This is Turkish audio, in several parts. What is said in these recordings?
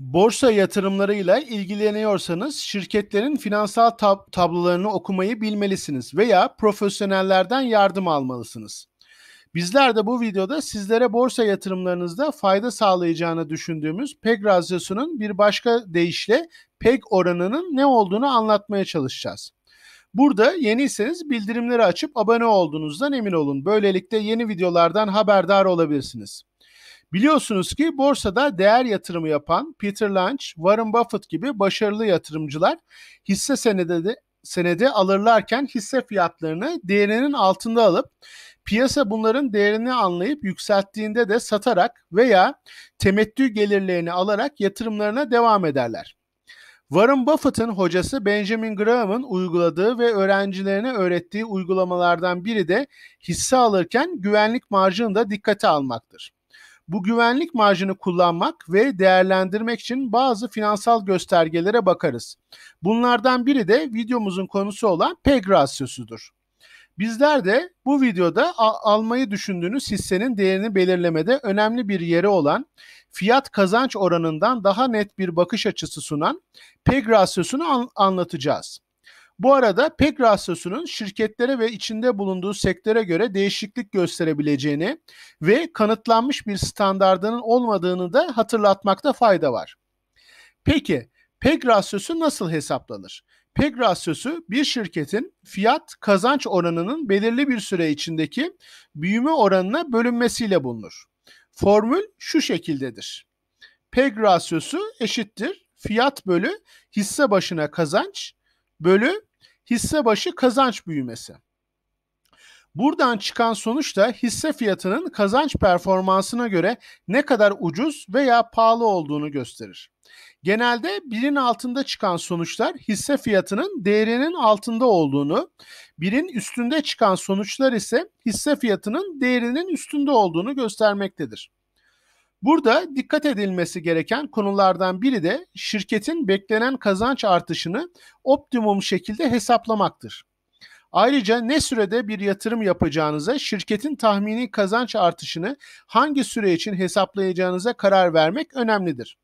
Borsa yatırımlarıyla ilgileniyorsanız şirketlerin finansal tab- tablolarını okumayı bilmelisiniz veya profesyonellerden yardım almalısınız. Bizler de bu videoda sizlere borsa yatırımlarınızda fayda sağlayacağını düşündüğümüz PEG razyosunun bir başka deyişle PEG oranının ne olduğunu anlatmaya çalışacağız. Burada yeniyseniz bildirimleri açıp abone olduğunuzdan emin olun. Böylelikle yeni videolardan haberdar olabilirsiniz. Biliyorsunuz ki borsada değer yatırımı yapan Peter Lynch, Warren Buffett gibi başarılı yatırımcılar hisse senedi senedi alırlarken hisse fiyatlarını değerinin altında alıp piyasa bunların değerini anlayıp yükselttiğinde de satarak veya temettü gelirlerini alarak yatırımlarına devam ederler. Warren Buffett'ın hocası Benjamin Graham'ın uyguladığı ve öğrencilerine öğrettiği uygulamalardan biri de hisse alırken güvenlik marjını da dikkate almaktır. Bu güvenlik marjını kullanmak ve değerlendirmek için bazı finansal göstergelere bakarız. Bunlardan biri de videomuzun konusu olan PEG rasyosudur. Bizler de bu videoda almayı düşündüğünüz hissenin değerini belirlemede önemli bir yeri olan fiyat kazanç oranından daha net bir bakış açısı sunan PEG rasyosunu an- anlatacağız. Bu arada pek rasyosunun şirketlere ve içinde bulunduğu sektöre göre değişiklik gösterebileceğini ve kanıtlanmış bir standardının olmadığını da hatırlatmakta fayda var. Peki PEG rasyosu nasıl hesaplanır? PEG rasyosu bir şirketin fiyat kazanç oranının belirli bir süre içindeki büyüme oranına bölünmesiyle bulunur. Formül şu şekildedir. PEG rasyosu eşittir fiyat bölü hisse başına kazanç bölü hisse başı kazanç büyümesi. Buradan çıkan sonuç da hisse fiyatının kazanç performansına göre ne kadar ucuz veya pahalı olduğunu gösterir. Genelde birin altında çıkan sonuçlar hisse fiyatının değerinin altında olduğunu, birin üstünde çıkan sonuçlar ise hisse fiyatının değerinin üstünde olduğunu göstermektedir. Burada dikkat edilmesi gereken konulardan biri de şirketin beklenen kazanç artışını optimum şekilde hesaplamaktır. Ayrıca ne sürede bir yatırım yapacağınıza, şirketin tahmini kazanç artışını hangi süre için hesaplayacağınıza karar vermek önemlidir.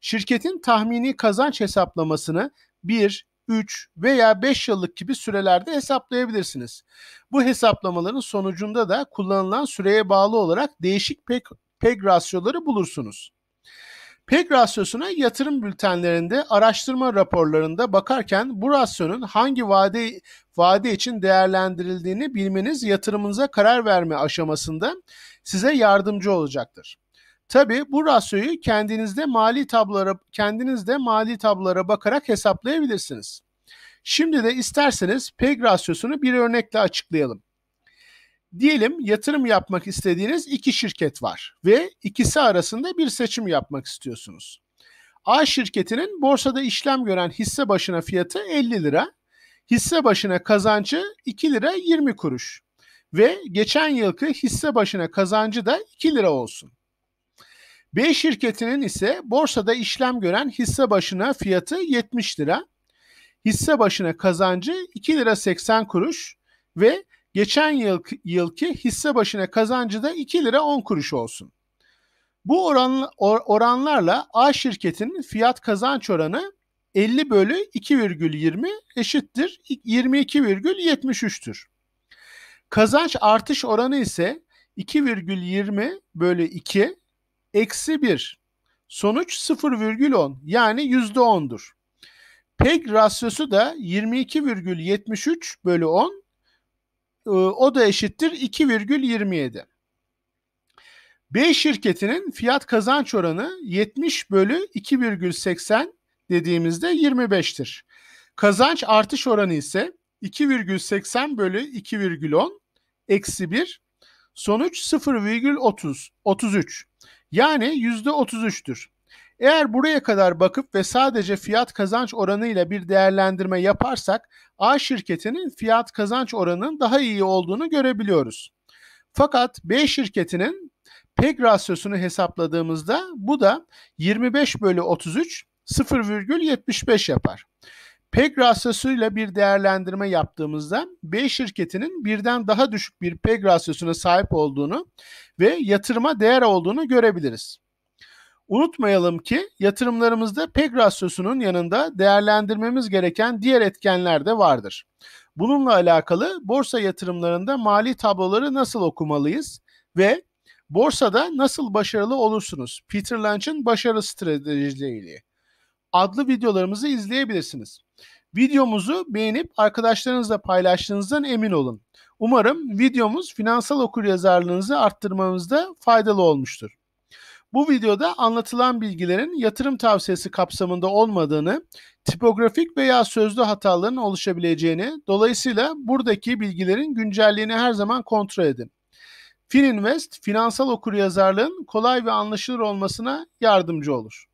Şirketin tahmini kazanç hesaplamasını 1, 3 veya 5 yıllık gibi sürelerde hesaplayabilirsiniz. Bu hesaplamaların sonucunda da kullanılan süreye bağlı olarak değişik pek PEG rasyoları bulursunuz. PEG rasyosuna yatırım bültenlerinde, araştırma raporlarında bakarken bu rasyonun hangi vade, vade için değerlendirildiğini bilmeniz yatırımınıza karar verme aşamasında size yardımcı olacaktır. Tabi bu rasyoyu kendinizde mali tablolara kendinizde mali tablolara bakarak hesaplayabilirsiniz. Şimdi de isterseniz PEG rasyosunu bir örnekle açıklayalım diyelim yatırım yapmak istediğiniz iki şirket var ve ikisi arasında bir seçim yapmak istiyorsunuz. A şirketinin borsada işlem gören hisse başına fiyatı 50 lira, hisse başına kazancı 2 lira 20 kuruş ve geçen yılki hisse başına kazancı da 2 lira olsun. B şirketinin ise borsada işlem gören hisse başına fiyatı 70 lira, hisse başına kazancı 2 lira 80 kuruş ve Geçen yıl, yılki hisse başına kazancı da 2 lira 10 kuruş olsun. Bu oran, or, oranlarla A şirketinin fiyat kazanç oranı 50 bölü 2,20 eşittir 22,73'tür. Kazanç artış oranı ise 2,20 bölü 2 eksi 1. Sonuç 0,10 yani %10'dur. PEG rasyosu da 22,73 bölü 10 ee, o da eşittir 2,27. B şirketinin fiyat kazanç oranı 70 bölü 2,80 dediğimizde 25'tir. Kazanç artış oranı ise 2,80 bölü 2,10 eksi 1 sonuç 0,30 33 yani %33'tür. Eğer buraya kadar bakıp ve sadece fiyat kazanç oranıyla bir değerlendirme yaparsak A şirketinin fiyat kazanç oranının daha iyi olduğunu görebiliyoruz. Fakat B şirketinin PEG rasyosunu hesapladığımızda bu da 25 bölü 33 0,75 yapar. PEG rasyosuyla bir değerlendirme yaptığımızda B şirketinin birden daha düşük bir PEG rasyosuna sahip olduğunu ve yatırıma değer olduğunu görebiliriz. Unutmayalım ki yatırımlarımızda pek rasyosunun yanında değerlendirmemiz gereken diğer etkenler de vardır. Bununla alakalı borsa yatırımlarında mali tabloları nasıl okumalıyız ve borsada nasıl başarılı olursunuz? Peter Lynch'in başarı stratejileri adlı videolarımızı izleyebilirsiniz. Videomuzu beğenip arkadaşlarınızla paylaştığınızdan emin olun. Umarım videomuz finansal okuryazarlığınızı arttırmanızda faydalı olmuştur. Bu videoda anlatılan bilgilerin yatırım tavsiyesi kapsamında olmadığını, tipografik veya sözlü hataların oluşabileceğini, dolayısıyla buradaki bilgilerin güncelliğini her zaman kontrol edin. Fininvest, finansal okuryazarlığın kolay ve anlaşılır olmasına yardımcı olur.